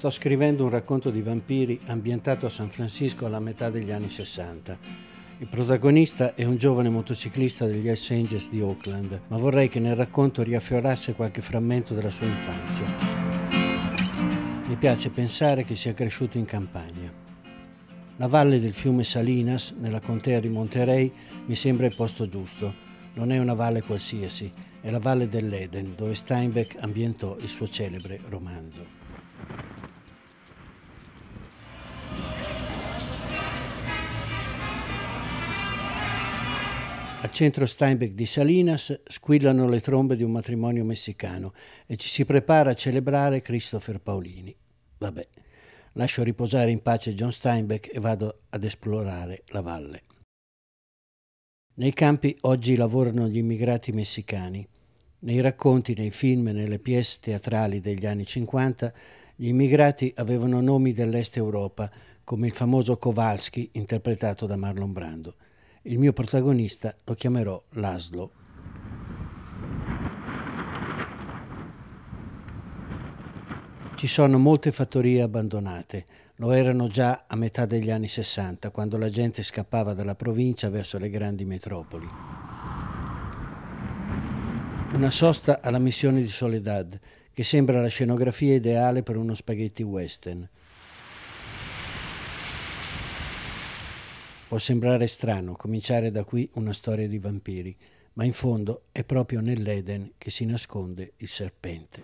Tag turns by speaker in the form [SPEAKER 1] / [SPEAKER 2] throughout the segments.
[SPEAKER 1] Sto scrivendo un racconto di vampiri ambientato a San Francisco alla metà degli anni 60. Il protagonista è un giovane motociclista degli Hells Angels di Oakland, ma vorrei che nel racconto riaffiorasse qualche frammento della sua infanzia. Mi piace pensare che sia cresciuto in campagna. La valle del fiume Salinas, nella contea di Monterey, mi sembra il posto giusto. Non è una valle qualsiasi, è la valle dell'Eden, dove Steinbeck ambientò il suo celebre romanzo. Al centro Steinbeck di Salinas squillano le trombe di un matrimonio messicano e ci si prepara a celebrare Christopher Paolini. Vabbè, lascio riposare in pace John Steinbeck e vado ad esplorare la valle. Nei campi oggi lavorano gli immigrati messicani. Nei racconti, nei film e nelle pièce teatrali degli anni 50 gli immigrati avevano nomi dell'Est Europa, come il famoso Kowalski interpretato da Marlon Brando. Il mio protagonista lo chiamerò Laszlo. Ci sono molte fattorie abbandonate, lo erano già a metà degli anni 60, quando la gente scappava dalla provincia verso le grandi metropoli. Una sosta alla missione di Soledad, che sembra la scenografia ideale per uno spaghetti western. Può sembrare strano cominciare da qui una storia di vampiri, ma in fondo è proprio nell'Eden che si nasconde il serpente.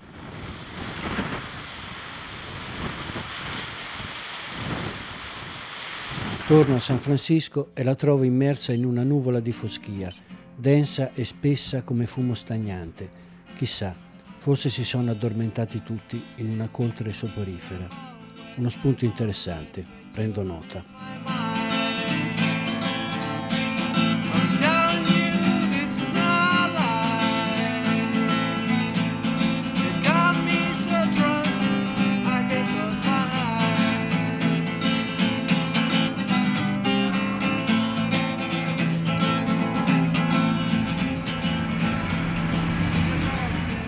[SPEAKER 1] Torno a San Francisco e la trovo immersa in una nuvola di foschia, densa e spessa come fumo stagnante. Chissà, forse si sono addormentati tutti in una coltre soporifera. Uno spunto interessante, prendo nota.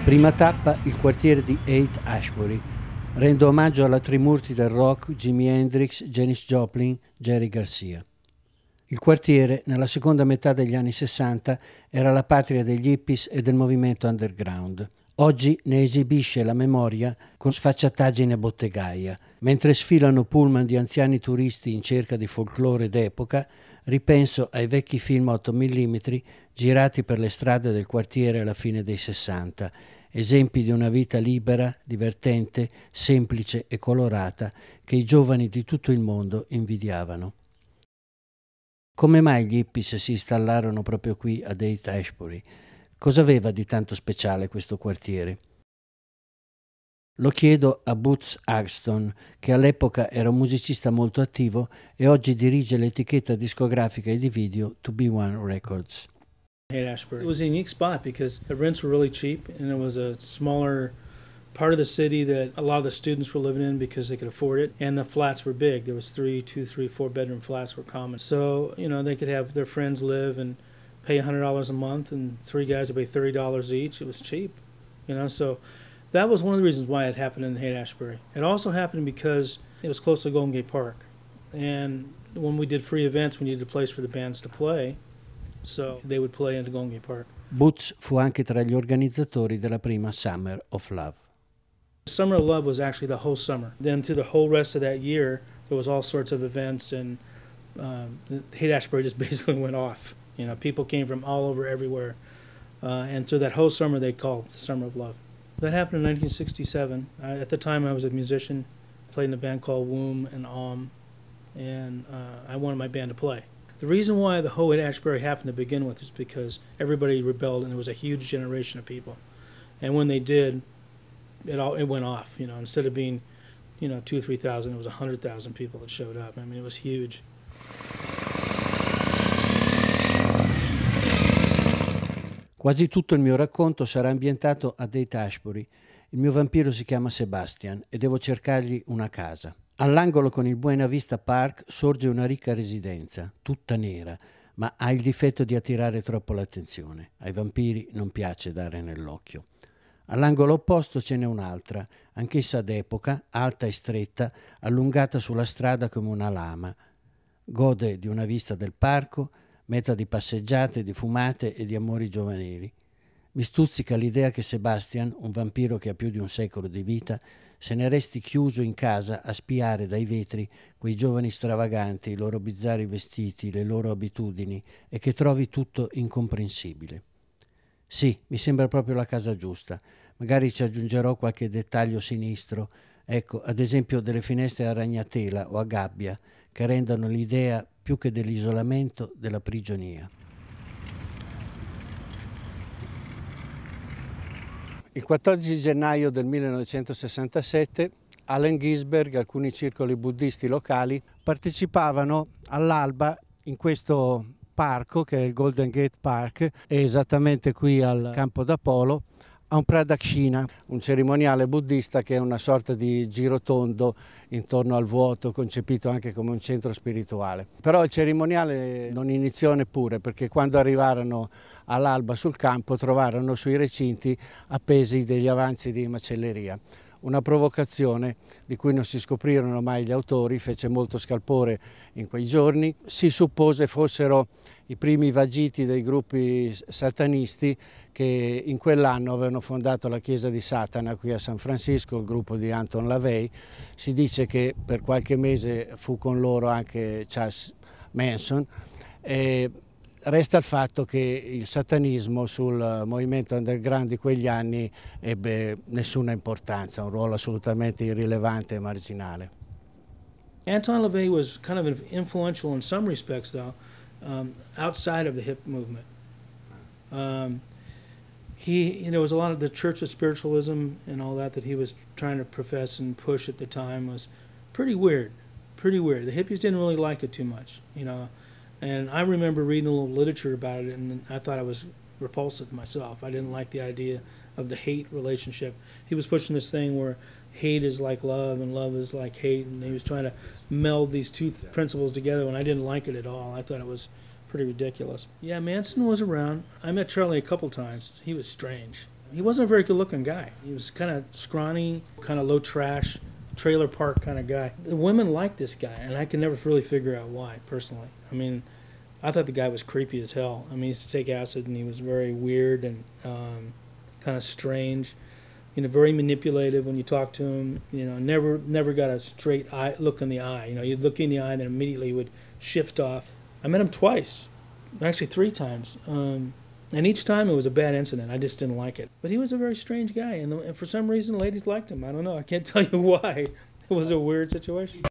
[SPEAKER 1] Prima tappa il quartiere di 8 Ashbury. Rendo omaggio alla trimurti del rock Jimi Hendrix, Janis Joplin, Jerry Garcia. Il quartiere, nella seconda metà degli anni 60, era la patria degli hippies e del movimento underground. Oggi ne esibisce la memoria con sfacciataggine bottegaia. Mentre sfilano pullman di anziani turisti in cerca di folklore d'epoca, ripenso ai vecchi film 8 mm girati per le strade del quartiere alla fine dei 60 esempi di una vita libera, divertente, semplice e colorata che i giovani di tutto il mondo invidiavano. Come mai gli hippies si installarono proprio qui a Date Ashbury? Cosa aveva di tanto speciale questo quartiere? Lo chiedo a Boots Agston, che all'epoca era un musicista molto attivo e oggi dirige l'etichetta discografica e di video To Be One Records.
[SPEAKER 2] Haight Ashbury. It was a unique spot because the rents were really cheap and it was a smaller part of the city that a lot of the students were living in because they could afford it and the flats were big there was three two three four bedroom flats were common so you know they could have their friends live and pay $100 a month and three guys would pay $30 each it was cheap you know so that was one of the reasons why it happened in haight ashbury it also happened because it was close to golden gate park and when we did free events we needed a place for the bands to play so they would play in Gongi Park.
[SPEAKER 1] Boots fu anche tra gli organizzatori della prima Summer of Love.
[SPEAKER 2] Summer of Love was actually the whole summer. Then through the whole rest of that year, there was all sorts of events, and um, Haight Ashbury just basically went off. You know, people came from all over, everywhere, uh, and through that whole summer, they called Summer of Love. That happened in 1967. I, at the time, I was a musician, played in a band called Womb and Alm, and uh, I wanted my band to play. The reason why the Hoed Ashbury happened to begin with is because everybody rebelled and there was a huge generation of people. And when they did, it all it went off. You know, instead of being, you know, two three thousand, it was a hundred thousand people that showed up. I mean, it was huge.
[SPEAKER 1] Quasi tutto il mio racconto sarà ambientato a Date Ashbury. Il mio vampiro si chiama Sebastian e devo cercargli una casa. All'angolo con il Buena Vista Park sorge una ricca residenza, tutta nera, ma ha il difetto di attirare troppo l'attenzione. Ai vampiri non piace dare nell'occhio. All'angolo opposto ce n'è un'altra, anch'essa d'epoca, alta e stretta, allungata sulla strada come una lama. Gode di una vista del parco, meta di passeggiate, di fumate e di amori giovanili. Mi stuzzica l'idea che Sebastian, un vampiro che ha più di un secolo di vita, se ne resti chiuso in casa a spiare dai vetri quei giovani stravaganti, i loro bizzarri vestiti, le loro abitudini e che trovi tutto incomprensibile. Sì, mi sembra proprio la casa giusta. Magari ci aggiungerò qualche dettaglio sinistro, ecco, ad esempio delle finestre a ragnatela o a gabbia, che rendano l'idea più che dell'isolamento della prigionia. Il 14 gennaio del 1967 Allen Ginsberg e alcuni circoli buddisti locali partecipavano all'alba in questo parco che è il Golden Gate Park, è esattamente qui al campo d'Apolo, a un Pradakshina, un cerimoniale buddista che è una sorta di girotondo intorno al vuoto, concepito anche come un centro spirituale. Però il cerimoniale non iniziò neppure perché quando arrivarono all'alba sul campo trovarono sui recinti appesi degli avanzi di macelleria. Una provocazione di cui non si scoprirono mai gli autori, fece molto scalpore in quei giorni. Si suppose fossero i primi vagiti dei gruppi satanisti che in quell'anno avevano fondato la chiesa di Satana qui a San Francisco, il gruppo di Anton LaVey. Si dice che per qualche mese fu con loro anche Charles Manson. E Resta il fatto che il satanismo sul movimento underground di quegli anni ebbe nessuna importanza, un ruolo assolutamente irrilevante e marginale.
[SPEAKER 2] Anton LaVey was kind of influential in some respects though, um, outside of the hip movement. Um, he, you know, was a lot of the church of spiritualism and all that that he was trying to profess and push at the time was pretty weird, pretty weird. The hippies didn't really like it too much, you know. And I remember reading a little literature about it, and I thought I was repulsive myself. I didn't like the idea of the hate relationship. He was pushing this thing where hate is like love and love is like hate, and he was trying to meld these two th- principles together, and I didn't like it at all. I thought it was pretty ridiculous. Yeah, Manson was around. I met Charlie a couple times. He was strange. He wasn't a very good looking guy. He was kind of scrawny, kind of low trash, trailer park kind of guy. The women like this guy, and I can never really figure out why, personally. I mean, I thought the guy was creepy as hell. I mean, he used to take acid, and he was very weird and um, kind of strange. You know, very manipulative when you talk to him. You know, never never got a straight eye look in the eye. You know, you'd look in the eye, and then immediately would shift off. I met him twice, actually three times. Um, and each time it was a bad incident. I just didn't like it. But he was a very strange guy, and, the, and for some reason, ladies liked him. I don't know. I can't tell you why. It was a weird situation.